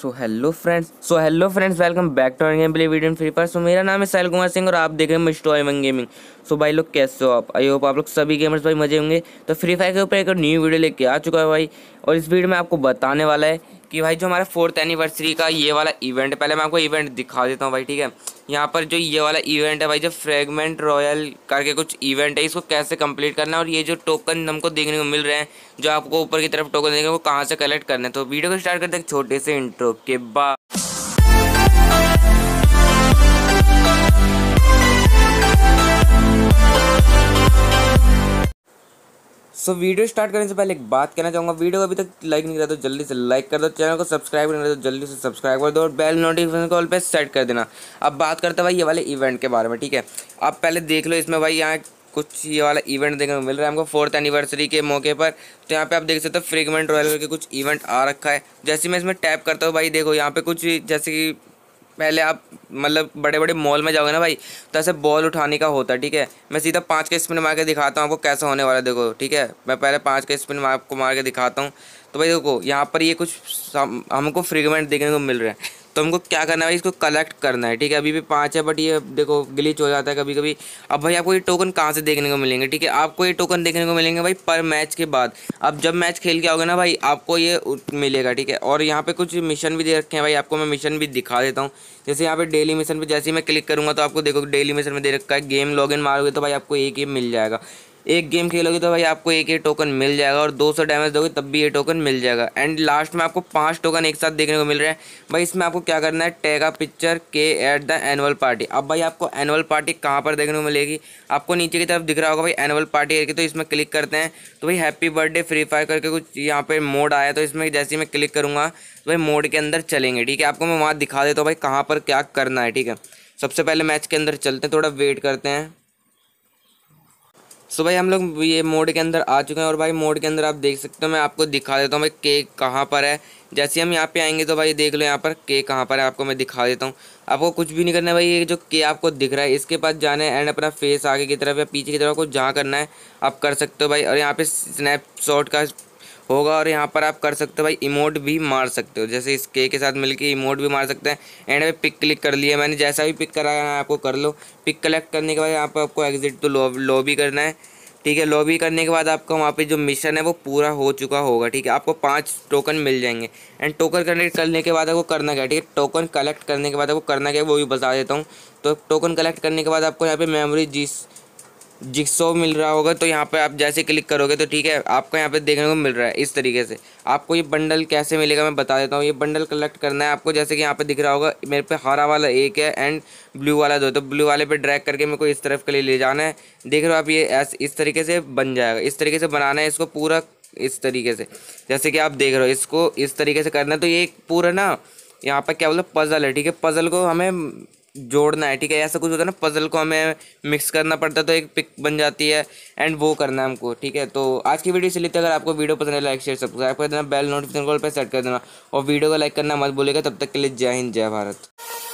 so hello friends so hello friends welcome back to gameplay video free fire so मेरा नाम है साहिल कुमार सिंह और आप देख रहे हैं मिस्टो एमंग गेमिंग सो भाई लोग कैसे हो आप आई होप आप लोग सभी गेमर्स भाई मजे होंगे तो फ्री फायर के ऊपर एक न्यू वीडियो लेके आ चुका है भाई और इस वीडियो में आपको बताने वाला है कि भाई जो हमारा फोर्थ एनिवर्सरी का ये वाला इवेंट पहले मैं आपको इवेंट दिखा देता हूँ भाई ठीक है यहाँ पर जो ये वाला इवेंट है भाई जो फ्रेगमेंट रॉयल करके कुछ इवेंट है इसको कैसे कंप्लीट करना है और ये जो टोकन हमको देखने को मिल रहे हैं जो आपको ऊपर की तरफ टोकन देखेंगे वो कहाँ से कलेक्ट करना है तो वीडियो को स्टार्ट करते हैं छोटे से इंट्रो के बाद सो so, वीडियो स्टार्ट करने से पहले एक बात कहना चाहूँगा वीडियो अभी तक लाइक नहीं करा तो जल्दी से लाइक कर दो चैनल को सब्सक्राइब नहीं करना तो जल्दी से सब्सक्राइब कर दो और बेल नोटिफिकेशन कॉल पर पे सेट कर देना अब बात करते हैं भाई ये वाले इवेंट के बारे में ठीक है आप पहले देख लो इसमें भाई यहाँ कुछ ये वाला इवेंट देखने को मिल रहा है हमको फोर्थ एनिवर्सरी के मौके पर तो यहाँ पे आप देख सकते हो फ्रीगमेंट रॉयल के कुछ इवेंट आ रखा है जैसे मैं इसमें टैप करता हूँ भाई देखो यहाँ पे कुछ जैसे कि पहले आप मतलब बड़े बड़े मॉल में जाओगे ना भाई तो ऐसे बॉल उठाने का होता है ठीक है मैं सीधा पाँच का स्पिन मार के दिखाता हूँ आपको कैसा होने वाला देखो ठीक है मैं पहले पाँच के स्पिन आपको मार के दिखाता हूँ तो भाई देखो यहाँ पर ये कुछ हमको फ्रीगमेंट देखने को मिल रहे हैं तो हमको क्या करना है भाई इसको कलेक्ट करना है ठीक है अभी भी पाँच है बट ये देखो ग्लिच हो जाता है कभी कभी अब भाई आपको ये टोकन कहाँ से देखने को मिलेंगे ठीक है आपको ये टोकन देखने को मिलेंगे भाई पर मैच के बाद अब जब मैच खेल के आओगे ना भाई आपको ये मिलेगा ठीक है और यहाँ पर कुछ मिशन भी दे रखे हैं भाई आपको मैं मिशन भी दिखा देता हूँ जैसे यहाँ पर डेली मिशन पर जैसे ही मैं क्लिक करूँगा तो आपको देखो डेली मिशन में दे रखा है गेम लॉग मारोगे तो भाई आपको एक ही मिल जाएगा एक गेम खेलोगे तो भाई आपको एक ही टोकन मिल जाएगा और 200 डैमेज दोगे तब भी ये टोकन मिल जाएगा एंड लास्ट में आपको पांच टोकन एक साथ देखने को मिल रहा है भाई इसमें आपको क्या करना है टैगा पिक्चर के एट द एनुअल पार्टी अब भाई आपको एनुअल पार्टी कहाँ पर देखने को मिलेगी आपको नीचे की तरफ दिख रहा होगा भाई एनुअल पार्टी करके तो इसमें क्लिक करते हैं तो भाई हैप्पी बर्थडे फ्री फायर करके कुछ यहाँ पर मोड आया तो इसमें जैसे ही मैं क्लिक करूँगा तो भाई मोड के अंदर चलेंगे ठीक है आपको मैं वहाँ दिखा देता हूँ भाई कहाँ पर क्या करना है ठीक है सबसे पहले मैच के अंदर चलते हैं थोड़ा वेट करते हैं सो तो भाई हम लोग ये मोड के अंदर आ चुके हैं और भाई मोड के अंदर आप देख सकते हो मैं आपको दिखा देता हूँ भाई केक कहाँ पर है जैसे हम यहाँ पे आएंगे तो भाई देख लो यहाँ पर केक कहाँ पर है आपको मैं दिखा देता हूँ आपको कुछ भी नहीं करना है भाई ये जो के आपको दिख रहा है इसके पास जाना है एंड अपना फेस आगे की तरफ या पीछे की तरफ आपको जहाँ करना है आप कर सकते हो भाई और यहाँ पे स्नैपशॉट का होगा और यहाँ पर आप कर सकते हो भाई इमोट भी मार सकते हो जैसे इस के के साथ मिलके इमोट भी मार सकते हैं एंड में पिक क्लिक कर लिया मैंने जैसा भी पिक कराया है आपको कर लो पिक कलेक्ट करने के बाद यहाँ पर आपको एग्जिट तो लॉबी करना है ठीक है लॉबी करने के बाद आपका वहाँ पे जो मिशन है वो पूरा हो चुका होगा ठीक है आपको पाँच टोकन मिल जाएंगे एंड टोकन कलेक्ट करने के बाद आपको करना क्या है ठीक है टोकन कलेक्ट करने के बाद आपको करना क्या है वो भी बता देता हूँ तो टोकन कलेक्ट करने के बाद आपको यहाँ पे मेमोरी जिस जिक्सो मिल रहा होगा तो यहाँ पे आप जैसे क्लिक करोगे तो ठीक है आपको यहाँ पे देखने को मिल रहा है इस तरीके से आपको ये बंडल कैसे मिलेगा मैं बता देता हूँ ये बंडल कलेक्ट करना है आपको जैसे कि यहाँ पे दिख रहा होगा मेरे पे हरा वाला एक है एंड ब्लू वाला दो तो ब्लू वाले पे ड्रैग करके मेरे को इस तरफ के लिए ले जाना है देख रहे हो आप ये ऐसे इस तरीके से बन जाएगा इस तरीके से बनाना है इसको पूरा इस तरीके से जैसे कि आप देख रहे हो इसको इस तरीके से करना है तो ये पूरा ना यहाँ पर क्या बोलो पज़ल है ठीक है पज़ल को हमें जोड़ना है ठीक है ऐसा कुछ होता है ना पजल को हमें मिक्स करना पड़ता है तो एक पिक बन जाती है एंड वो करना है हमको ठीक है तो आज की वीडियो इसलिए अगर आपको वीडियो पसंद है लाइक शेयर सब्सक्राइब कर देना बेल नोटिफिकेशन कॉल पर सेट कर देना और वीडियो को लाइक करना मत बोलेगा तब तक के लिए जय हिंद जय भारत